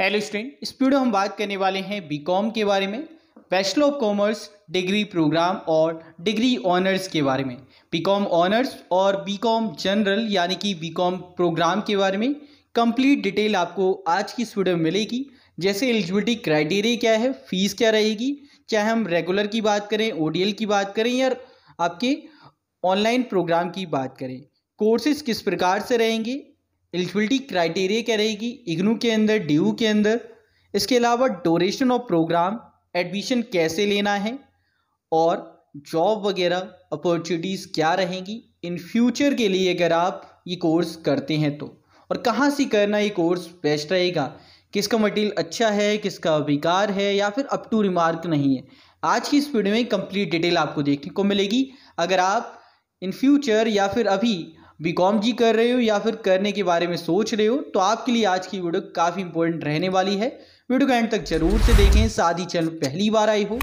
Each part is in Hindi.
हेलो स्टूडेंट इस वीडियो हम बात करने वाले हैं बीकॉम के बारे में bachelor of commerce degree program और डिग्री ऑनर्स के बारे में बीकॉम ऑनर्स और बीकॉम जनरल यानी कि बीकॉम प्रोग्राम के बारे में कंप्लीट डिटेल आपको आज की इस वीडियो में मिलेगी जैसे एलिजिबिलिटी क्राइटेरिया क्या है फीस क्या रहेगी चाहे हम रेगुलर की बात करें ओ की बात करें या आपके ऑनलाइन प्रोग्राम की बात करें कोर्सेज किस प्रकार से रहेंगे एलिजिबिलिटी क्राइटेरिया क्या रहेगी इग्नू के अंदर डी के अंदर इसके अलावा डोरेशन ऑफ प्रोग्राम एडमिशन कैसे लेना है और जॉब वगैरह अपॉर्चुनिटीज़ क्या रहेंगी इन फ्यूचर के लिए अगर आप ये कोर्स करते हैं तो और कहाँ से करना ये कोर्स बेस्ट रहेगा किसका मटेरियल अच्छा है किसका विकार है या फिर अप टू रिमार्क नहीं है आज की इस वीडियो में कंप्लीट डिटेल आपको देखने को मिलेगी अगर आप इन फ्यूचर या फिर अभी बी कॉम जी कर रहे हो या फिर करने के बारे में सोच रहे हो तो आपके लिए आज की वीडियो काफ़ी इंपॉर्टेंट रहने वाली है वीडियो को एंड तक जरूर से देखें साथ ही चैनल पहली बार आई हो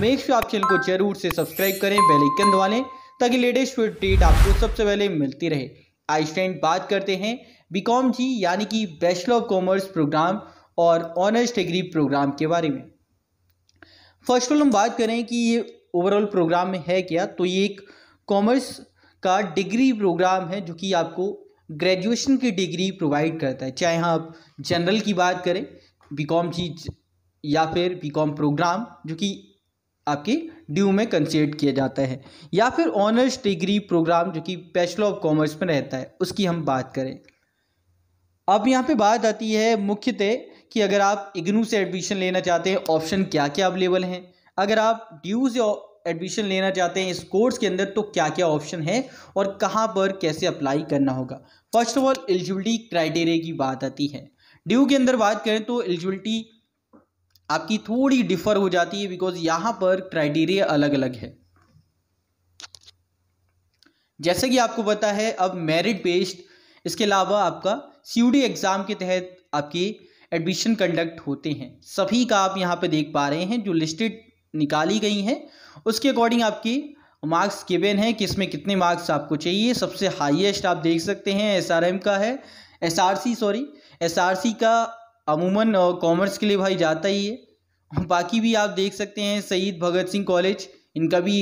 मेक श्योर आप चैनल को जरूर से सब्सक्राइब करें बेलाइकन दबा लें ताकि लेटेस्ट अपडेट आपको सबसे पहले मिलती रहे आई स्टैंड बात करते हैं बी कॉम जी यानी कि बैचलर ऑफ कॉमर्स प्रोग्राम और ऑनर्स डिग्री प्रोग्राम के बारे में फर्स्ट ऑल हम बात करें कि ये ओवरऑल प्रोग्राम में है क्या तो ये एक कॉमर्स का डिग्री प्रोग्राम है जो कि आपको ग्रेजुएशन की डिग्री प्रोवाइड करता है चाहे आप जनरल की बात करें बीकॉम की या फिर बीकॉम प्रोग्राम जो कि आपके ड्यू में कंसिडर किया जाता है या फिर ऑनर्स डिग्री प्रोग्राम जो कि बैचलर ऑफ कॉमर्स में रहता है उसकी हम बात करें अब यहाँ पे बात आती है मुख्यतः कि अगर आप इग्नू से एडमिशन लेना चाहते हैं ऑप्शन क्या क्या अवेलेबल हैं अगर आप ड्यू से एडमिशन लेना चाहते हैं इस कोर्स के अंदर तो क्या क्या ऑप्शन है और कहाँ पर कैसे अप्लाई करना होगा first of all eligibility criteria की बात आती है ड्यू के अंदर बात करें तो एलिजिबिलिटी आपकी थोड़ी डिफर हो जाती है बिकॉज यहाँ पर क्राइटेरिया अलग अलग है जैसे कि आपको पता है अब मेरिट बेस्ड इसके अलावा आपका सी एग्ज़ाम के तहत आपकी एडमिशन कंडक्ट होते हैं सभी का आप यहाँ पे देख पा रहे हैं जो लिस्टेड निकाली गई हैं उसके अकॉर्डिंग आपकी मार्क्स गिवेन है कि इसमें कितने मार्क्स आपको चाहिए सबसे हाईएस्ट आप देख सकते हैं एसआरएम का है एसआरसी सॉरी एसआरसी का अमूमन कॉमर्स के लिए भाई जाता ही है बाकी भी आप देख सकते हैं शहीद भगत सिंह कॉलेज इनका भी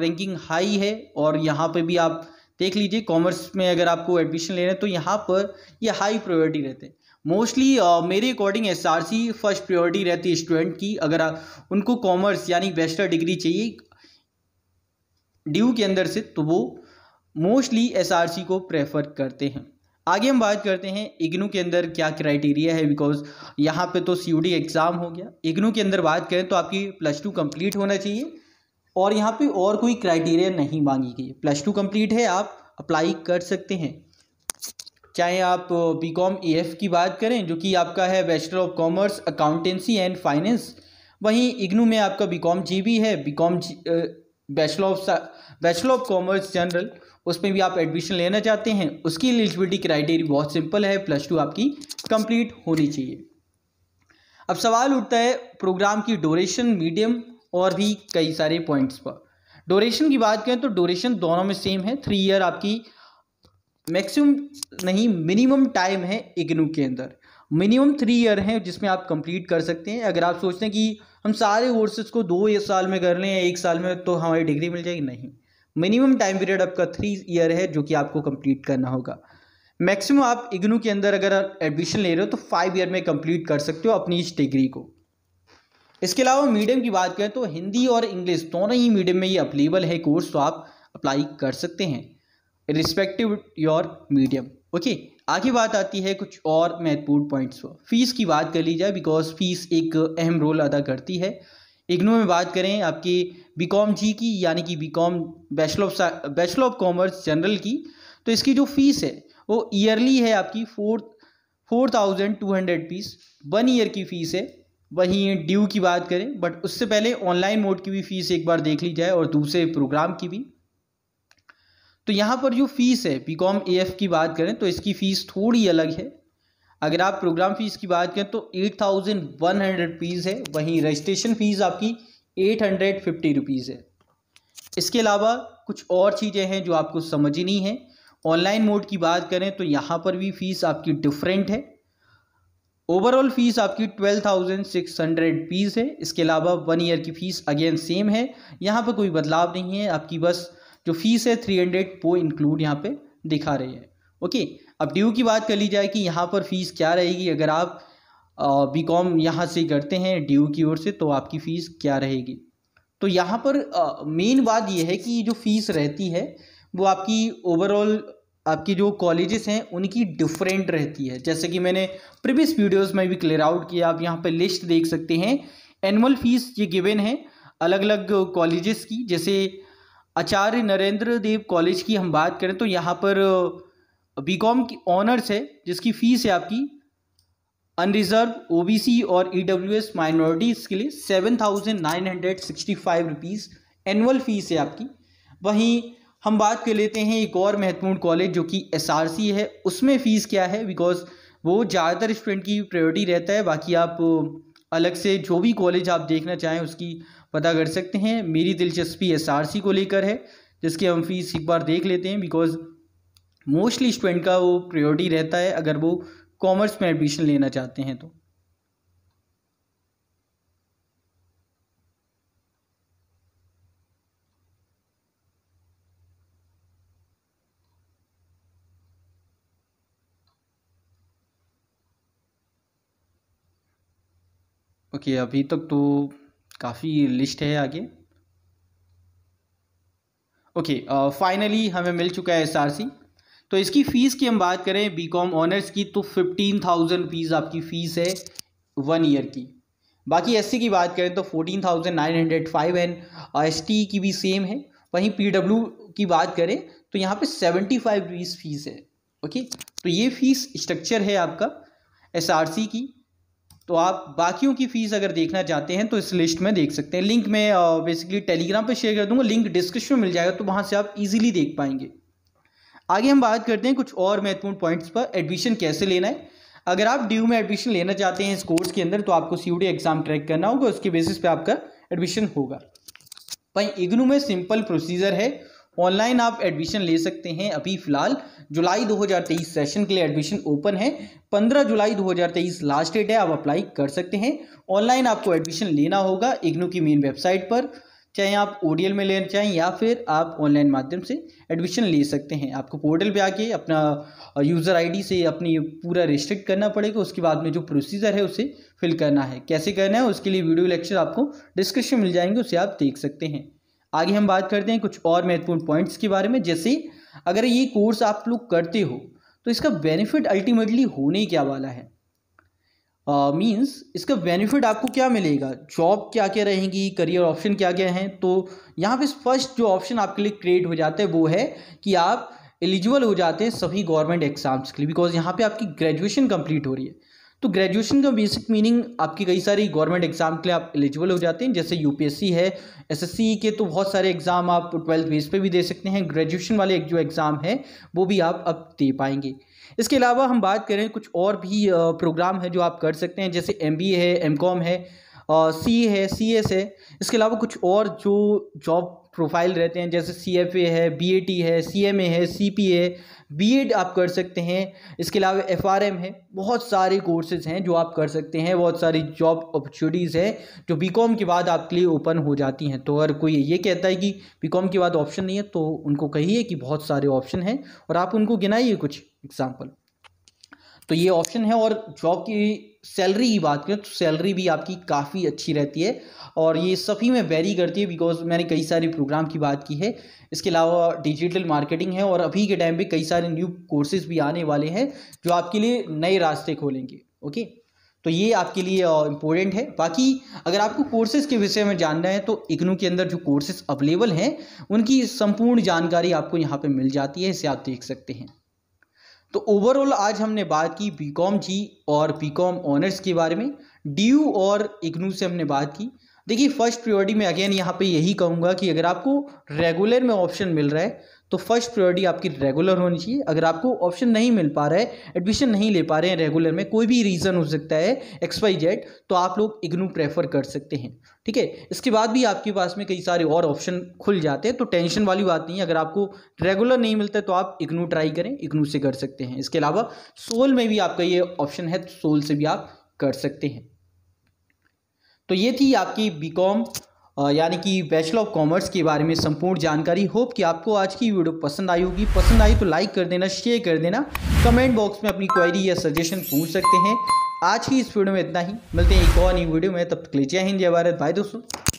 रैंकिंग हाई है और यहाँ पर भी आप देख लीजिए कॉमर्स में अगर आपको एडमिशन लेना है तो यहाँ पर ये यह हाई प्रायोरिटी रहते हैं मोस्टली uh, मेरे according S R C first priority रहती है स्टूडेंट की अगर uh, उनको कॉमर्स यानी बैचलर डिग्री चाहिए ड्यू के अंदर से तो वो मोस्टली एस आर सी को प्रेफर करते हैं आगे हम बात करते हैं इग्नू के अंदर क्या क्राइटेरिया है बिकॉज यहाँ पे तो सी एग्ज़ाम हो गया इग्नू के अंदर बात करें तो आपकी प्लस टू कम्प्लीट होना चाहिए और यहाँ पे और कोई क्राइटेरिया नहीं मांगी गई प्लस टू कम्प्लीट है आप अप्लाई कर सकते हैं चाहे आप बी कॉम ए एफ की बात करें जो कि आपका है bachelor of commerce accountancy and finance वहीं इग्नू में आपका बी कॉम जी बी है B com bachelor of bachelor of commerce general उसमें भी आप एडमिशन लेना चाहते हैं उसकी एलिजिबिलिटी क्राइटेरिया बहुत सिंपल है प्लस टू आपकी कंप्लीट होनी चाहिए अब सवाल उठता है प्रोग्राम की ड्यूरेशन मीडियम और भी कई सारे पॉइंट्स पर ड्यूरेशन की बात करें तो ड्यूरेशन दोनों में सेम है थ्री ईयर आपकी मैक्सिमम नहीं मिनिमम टाइम है इग्नू के अंदर मिनिमम थ्री ईयर हैं जिसमें आप कंप्लीट कर सकते हैं अगर आप सोचते हैं कि हम सारे कोर्सेज को दो या साल में कर लें या एक साल में तो हमारी डिग्री मिल जाएगी नहीं मिनिमम टाइम पीरियड आपका थ्री ईयर है जो कि आपको कंप्लीट करना होगा मैक्सिमम आप इग्नू के अंदर अगर एडमिशन ले रहे हो तो फाइव ईयर में कंप्लीट कर सकते हो अपनी इस डिग्री को इसके अलावा मीडियम की बात करें तो हिंदी और इंग्लिश दोनों ही मीडियम में ये अपलेबल है कोर्स तो आप अप्लाई कर सकते हैं रिस्पेक्टिव योर मीडियम ओके आगे बात आती है कुछ और महत्वपूर्ण पॉइंट्स पर फीस की बात कर ली जाए बिकॉज फीस एक अहम रोल अदा करती है इग्नू में बात करें आपकी बी कॉम जी की यानी कि B com bachelor of bachelor of commerce general की तो इसकी जो फीस है वो ईयरली है आपकी four four thousand two hundred पीस वन ईयर की फ़ीस है वहीं ड्यू की बात करें बट उससे पहले ऑनलाइन मोड की भी फ़ीस एक बार देख ली जाए और दूसरे प्रोग्राम की भी तो यहाँ पर जो फ़ीस है बी कॉम की बात करें तो इसकी फ़ीस थोड़ी अलग है अगर आप प्रोग्राम फ़ीस की बात करें तो eight thousand one hundred rupees है वहीं रजिस्ट्रेशन फ़ीस आपकी एट हंड्रेड फिफ्टी रुपीज़ है इसके अलावा कुछ और चीज़ें हैं जो आपको समझनी है ऑनलाइन मोड की बात करें तो यहाँ पर भी फ़ीस आपकी डिफरेंट है ओवरऑल फ़ीस आपकी twelve thousand six hundred rupees है इसके अलावा वन ईयर की फ़ीस अगेन सेम है यहाँ पर कोई बदलाव नहीं है आपकी बस जो फीस है थ्री हंड्रेड वो इंक्लूड यहाँ पे दिखा रही है ओके अब ड्यू की बात कर ली जाए कि यहाँ पर फ़ीस क्या रहेगी अगर आप बी कॉम यहाँ से करते हैं ड्यू की ओर से तो आपकी फ़ीस क्या रहेगी तो यहाँ पर मेन बात यह है कि जो फ़ीस रहती है वो आपकी ओवरऑल आपकी जो कॉलेजेस हैं उनकी डिफरेंट रहती है जैसे कि मैंने प्रीवियस वीडियोस में भी क्लियर आउट किया आप यहाँ पे लिस्ट देख सकते हैं एनुअल फ़ीस ये गिवन है अलग अलग कॉलेजेस की जैसे आचार्य नरेंद्र देव कॉलेज की हम बात करें तो यहाँ पर बी कॉम की ऑनर्स है जिसकी फ़ीस है आपकी अनरिजर्व ओ बी सी और ई डब्ल्यू एस माइनॉरिटीज़ के लिए seven thousand nine hundred sixty five rupees annual fees है आपकी वहीं हम बात कर लेते हैं एक और महत्वपूर्ण कॉलेज जो कि एस आर सी है उसमें फ़ीस क्या है बिकॉज वो ज़्यादातर स्टूडेंट की प्रायोरिटी रहता है बाकी आप अलग से जो भी कॉलेज आप देखना चाहें उसकी पता कर सकते हैं मेरी दिलचस्पी एस को लेकर है जिसके हम फीस एक बार देख लेते हैं बिकॉज मोस्टली स्टूडेंट का वो प्रियोरिटी रहता है अगर वो कॉमर्स में एडमिशन लेना चाहते हैं तो ओके okay, अभी तक तो काफ़ी लिस्ट है आगे ओके okay, फाइनली uh, हमें मिल चुका है एसआरसी तो इसकी फ़ीस की हम बात करें बीकॉम ऑनर्स की तो फिफ्टीन थाउजेंड रुपीज़ आपकी फ़ीस है वन ईयर की बाकी एससी की बात करें तो fourteen thousand nine hundred five and एस की भी सेम है वहीं पी की बात करें तो यहाँ पे सेवेंटी फाइव रुपीज़ फ़ीस है ओके तो ये फ़ीस स्ट्रक्चर है आपका एस की तो आप बाकियों की फ़ीस अगर देखना चाहते हैं तो इस लिस्ट में देख सकते हैं लिंक मैं बेसिकली टेलीग्राम पर शेयर कर दूंगा लिंक डिस्क्रिप्शन में मिल जाएगा तो वहाँ से आप इजीली देख पाएंगे आगे हम बात करते हैं कुछ और महत्वपूर्ण पॉइंट्स पर एडमिशन कैसे लेना है अगर आप ड्यू में एडमिशन लेना चाहते हैं इस कोर्स के अंदर तो आपको सी एग्ज़ाम ट्रैक करना होगा उसके बेसिस पे आपका एडमिशन होगा भाई इग्नू में सिंपल प्रोसीजर है ऑनलाइन आप एडमिशन ले सकते हैं अभी फिलहाल जुलाई 2023 सेशन के लिए एडमिशन ओपन है 15 जुलाई 2023 लास्ट डेट है आप अप्लाई कर सकते हैं ऑनलाइन आपको एडमिशन लेना होगा इग्नू की मेन वेबसाइट पर चाहे आप ओ में लेना चाहें या फिर आप ऑनलाइन माध्यम से एडमिशन ले सकते हैं आपको पोर्टल पे आके अपना यूज़र आईडी से अपनी पूरा रिस्ट्रिक्ट करना पड़ेगा उसके बाद में जो प्रोसीजर है उसे फिल करना है कैसे करना है उसके लिए वीडियो लेक्चर आपको डिस्क्रिप्शन मिल जाएंगे उसे आप देख सकते हैं आगे हम बात करते हैं कुछ और महत्वपूर्ण पॉइंट्स के बारे में जैसे अगर ये कोर्स आप लोग करते हो तो इसका बेनिफिट अल्टीमेटली होने क्या वाला है मींस uh, इसका बेनिफिट आपको क्या मिलेगा जॉब क्या क्या रहेगी करियर ऑप्शन क्या क्या हैं तो यहाँ पे फर्स्ट जो ऑप्शन आपके लिए क्रिएट हो जाता है वो है कि आप एलिजिबल हो जाते हैं सभी गवर्नमेंट एग्ज़ाम्स के लिए बिकॉज यहाँ पे आपकी ग्रेजुएशन कंप्लीट हो रही है तो ग्रेजुएशन का बेसिक मीनिंग आपकी कई सारी गवर्नमेंट एग्ज़ाम के लिए आप एलिजिबल हो जाते हैं जैसे यूपीएससी है एसएससी e के तो बहुत सारे एग्ज़ाम आप ट्वेल्थ बेस पे भी दे सकते हैं ग्रेजुएशन वाले एक जो एग्ज़ाम है वो भी आप अब दे पाएंगे इसके अलावा हम बात करें कुछ और भी प्रोग्राम है जो आप कर सकते हैं जैसे एम है एम है सी है सी है इसके अलावा कुछ और जो जॉब प्रोफाइल रहते हैं जैसे सी एफ ए है बी ए टी है सी एम ए है सी पी ए बीएड आप कर सकते हैं इसके अलावा एफआरएम है बहुत सारे कोर्सेज हैं जो आप कर सकते हैं बहुत सारी जॉब अपॉर्चुनिटीज़ हैं जो बीकॉम के बाद आपके लिए ओपन हो जाती हैं तो अगर कोई ये कहता है कि बीकॉम के बाद ऑप्शन नहीं है तो उनको कहिए कि बहुत सारे ऑप्शन हैं और आप उनको गिनाइए कुछ एग्जाम्पल तो ये ऑप्शन है और जॉब की सैलरी की बात करें तो सैलरी भी आपकी काफ़ी अच्छी रहती है और ये सभी में वेरी करती है बिकॉज मैंने कई सारे प्रोग्राम की बात की है इसके अलावा डिजिटल मार्केटिंग है और अभी के टाइम पे कई सारे न्यू कोर्सेज भी आने वाले हैं जो आपके लिए नए रास्ते खोलेंगे ओके तो ये आपके लिए इम्पोर्टेंट है बाकी अगर आपको कोर्सेज़ के विषय में जानना है तो इग्नू के अंदर जो कोर्सेज़ अवेलेबल हैं उनकी संपूर्ण जानकारी आपको यहाँ पर मिल जाती है इसे आप देख सकते हैं तो ओवरऑल आज हमने बात की बी कॉम जी और बी कॉम ऑनर्स के बारे में डी यू और इग्नू से हमने बात की देखिए फर्स्ट प्रियोरिटी में अगेन यहाँ पे यही कहूँगा कि अगर आपको रेगुलर में ऑप्शन मिल रहा है तो फर्स्ट प्रायोरिटी आपकी रेगुलर होनी चाहिए अगर आपको ऑप्शन नहीं मिल पा रहा है एडमिशन नहीं ले पा रहे हैं रेगुलर में कोई भी रीज़न हो सकता है एक्स वाई जेड तो आप लोग इग्नू प्रेफर कर सकते हैं ठीक है इसके बाद भी आपके पास में कई सारे और ऑप्शन खुल जाते हैं तो टेंशन वाली बात नहीं है अगर आपको रेगुलर नहीं मिलता है, तो आप इग्नू ट्राई करें इग्नू से कर सकते हैं इसके अलावा सोल में भी आपका ये ऑप्शन है तो सोल से भी आप कर सकते हैं तो ये थी आपकी बी यानी कि बैचलर ऑफ कॉमर्स के बारे में संपूर्ण जानकारी होप कि आपको आज की वीडियो पसंद आई होगी पसंद आई तो लाइक कर देना शेयर कर देना कमेंट बॉक्स में अपनी क्वेरी या सजेशन पूछ सकते हैं आज की इस वीडियो में इतना ही मिलते हैं एक और नई वीडियो में तब तक ले जय हिंद जय भारत भाई दोस्तों